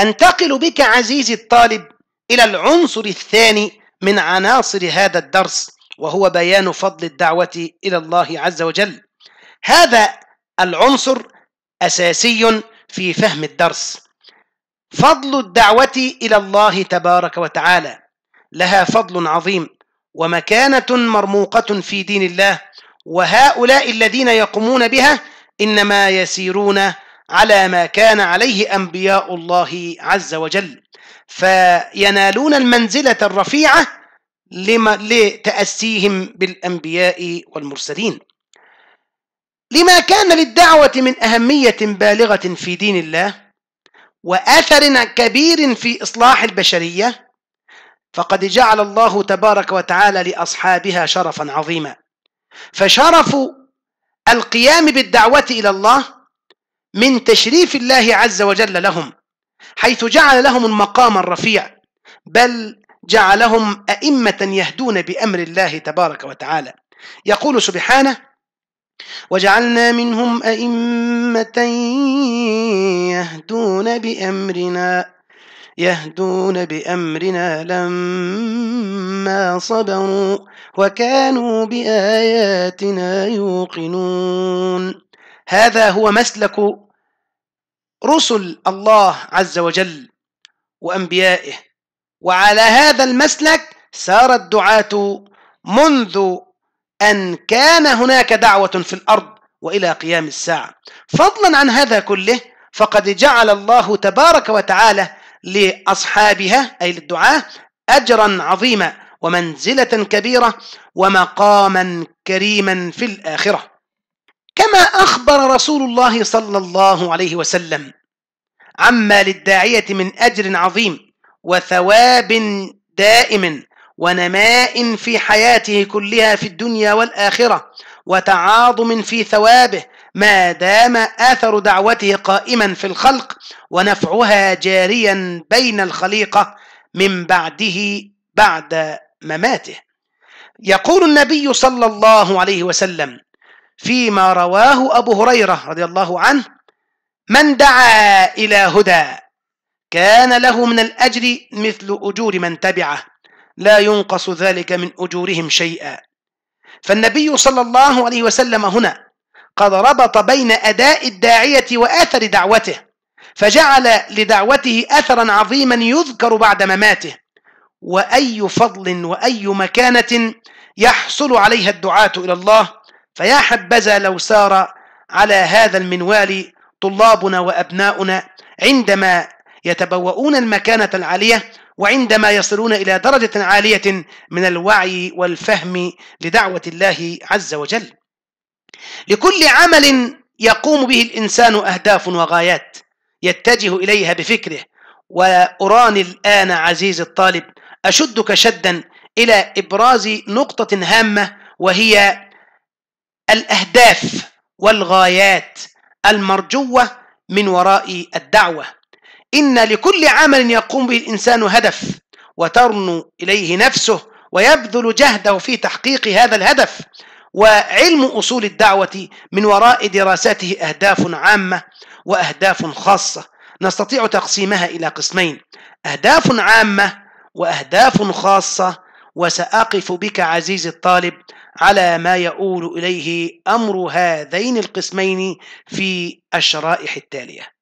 أنتقل بك عزيزي الطالب إلى العنصر الثاني من عناصر هذا الدرس وهو بيان فضل الدعوة إلى الله عز وجل هذا العنصر أساسي في فهم الدرس فضل الدعوة إلى الله تبارك وتعالى لها فضل عظيم ومكانة مرموقة في دين الله وهؤلاء الذين يقومون بها إنما يسيرون على ما كان عليه انبياء الله عز وجل فينالون المنزله الرفيعه لما لتاسيهم بالانبياء والمرسلين لما كان للدعوه من اهميه بالغه في دين الله واثر كبير في اصلاح البشريه فقد جعل الله تبارك وتعالى لاصحابها شرفا عظيما فشرف القيام بالدعوه الى الله من تشريف الله عز وجل لهم حيث جعل لهم المقام الرفيع بل جعلهم أئمة يهدون بأمر الله تبارك وتعالى يقول سبحانه وجعلنا منهم أئمة يهدون بأمرنا يهدون بأمرنا لما صبروا وكانوا بآياتنا يوقنون هذا هو مسلك رسل الله عز وجل وأنبيائه وعلى هذا المسلك سار الدعاة منذ أن كان هناك دعوة في الأرض وإلى قيام الساعة فضلا عن هذا كله فقد جعل الله تبارك وتعالى لأصحابها أي للدعاة أجرا عظيما ومنزلة كبيرة ومقاما كريما في الآخرة كما أخبر رسول الله صلى الله عليه وسلم عما للداعية من أجر عظيم وثواب دائم ونماء في حياته كلها في الدنيا والآخرة وتعاظم في ثوابه ما دام اثر دعوته قائما في الخلق ونفعها جاريا بين الخليقه من بعده بعد مماته يقول النبي صلى الله عليه وسلم فيما رواه أبو هريرة رضي الله عنه من دعا إلى هدى كان له من الأجر مثل أجور من تبعه لا ينقص ذلك من أجورهم شيئا فالنبي صلى الله عليه وسلم هنا قد ربط بين أداء الداعية وآثر دعوته فجعل لدعوته أثرا عظيما يذكر بعد مماته وأي فضل وأي مكانة يحصل عليها الدعاة إلى الله فيا حبذا لو سار على هذا المنوال طلابنا وأبناؤنا عندما يتبوؤون المكانة العالية وعندما يصلون إلى درجة عالية من الوعي والفهم لدعوة الله عز وجل لكل عمل يقوم به الإنسان أهداف وغايات يتجه إليها بفكره وأراني الآن عزيزي الطالب أشدك شدا إلى إبراز نقطة هامة وهي الأهداف والغايات المرجوة من وراء الدعوة إن لكل عمل يقوم به الإنسان هدف وترنو إليه نفسه ويبذل جهده في تحقيق هذا الهدف وعلم أصول الدعوة من وراء دراساته أهداف عامة وأهداف خاصة نستطيع تقسيمها إلى قسمين أهداف عامة وأهداف خاصة وسأقف بك عزيزي الطالب على ما يؤول إليه أمر هذين القسمين في الشرائح التالية